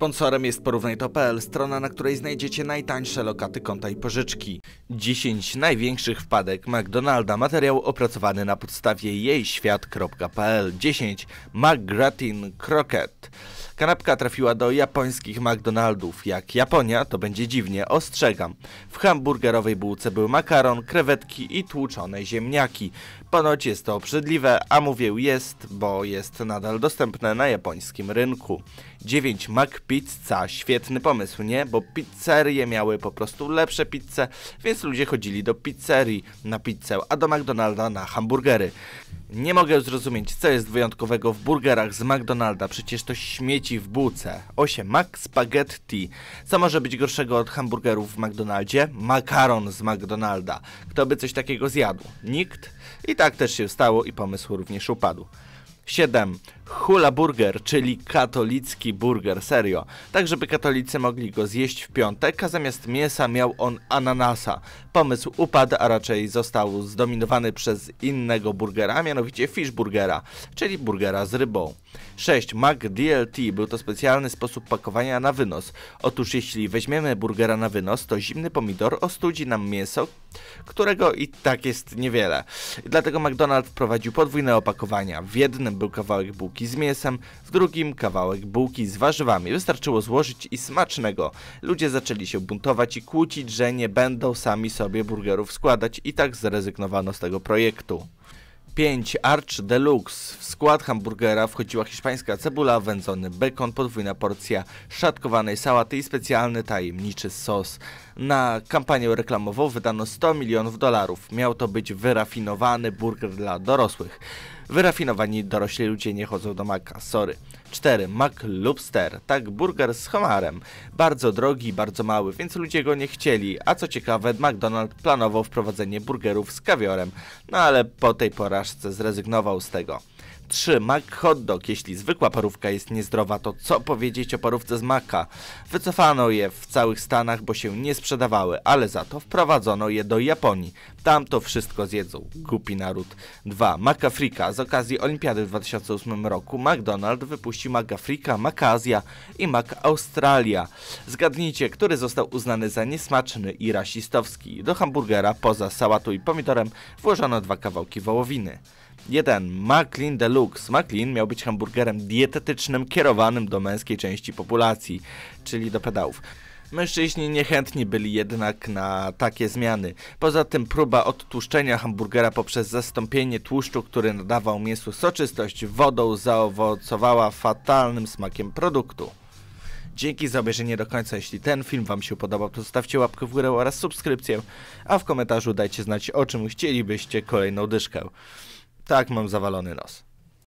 Sponsorem jest porównaj.pl, strona, na której znajdziecie najtańsze lokaty konta i pożyczki. 10 największych wpadek McDonalda. Materiał opracowany na podstawie jejświat.pl. 10 McGratin Croquette. Kanapka trafiła do japońskich McDonaldów. Jak Japonia, to będzie dziwnie, ostrzegam. W hamburgerowej bułce był makaron, krewetki i tłuczone ziemniaki. Ponoć jest to obrzydliwe, a mówię jest, bo jest nadal dostępne na japońskim rynku. 9 Mac pizza. Świetny pomysł, nie? Bo pizzerie miały po prostu lepsze pizze, więc ludzie chodzili do pizzerii na pizzę, a do McDonalda na hamburgery. Nie mogę zrozumieć, co jest wyjątkowego w burgerach z McDonalda, przecież to śmieci w buce. 8. Mac Spaghetti. Co może być gorszego od hamburgerów w McDonaldzie? Makaron z McDonalda. Kto by coś takiego zjadł? Nikt? I tak też się stało i pomysł również upadł. 7. Hula burger, czyli katolicki burger, serio. Tak, żeby katolicy mogli go zjeść w piątek, a zamiast mięsa miał on ananasa. Pomysł upadł, a raczej został zdominowany przez innego burgera, mianowicie fish burgera, czyli burgera z rybą. 6. DLT był to specjalny sposób pakowania na wynos. Otóż jeśli weźmiemy burgera na wynos, to zimny pomidor ostudzi nam mięso, którego i tak jest niewiele. Dlatego McDonald's wprowadził podwójne opakowania. W jednym był kawałek bułki z mięsem, w drugim kawałek bułki z warzywami. Wystarczyło złożyć i smacznego. Ludzie zaczęli się buntować i kłócić, że nie będą sami sobie burgerów składać i tak zrezygnowano z tego projektu. 5. Arch Deluxe. W skład hamburgera wchodziła hiszpańska cebula, wędzony bekon, podwójna porcja szatkowanej sałaty i specjalny tajemniczy sos. Na kampanię reklamową wydano 100 milionów dolarów. Miał to być wyrafinowany burger dla dorosłych. Wyrafinowani dorośli ludzie nie chodzą do maka, sorry. 4. Mac Lobster. Tak, burger z homarem. Bardzo drogi, bardzo mały, więc ludzie go nie chcieli. A co ciekawe, McDonald planował wprowadzenie burgerów z kawiorem, no ale po tej porażce zrezygnował z tego. 3. Mac hot dog. Jeśli zwykła parówka jest niezdrowa, to co powiedzieć o parówce z Maca? Wycofano je w całych Stanach, bo się nie sprzedawały, ale za to wprowadzono je do Japonii. Tam to wszystko zjedzą. Kupi naród. 2. Macafrika. Z okazji Olimpiady w 2008 roku McDonald's wypuścił Macafrika, Macazja i Mac Australia. Zgadnijcie, który został uznany za niesmaczny i rasistowski. Do hamburgera poza sałatą i pomidorem włożono dwa kawałki wołowiny. 1. McLean Deluxe. McLean miał być hamburgerem dietetycznym kierowanym do męskiej części populacji, czyli do pedałów. Mężczyźni niechętni byli jednak na takie zmiany. Poza tym próba odtłuszczenia hamburgera poprzez zastąpienie tłuszczu, który nadawał mięsu soczystość, wodą zaowocowała fatalnym smakiem produktu. Dzięki za obejrzenie do końca. Jeśli ten film Wam się podobał, to zostawcie łapkę w górę oraz subskrypcję, a w komentarzu dajcie znać o czym chcielibyście kolejną dyszkę. Tak, mam zawalony nos.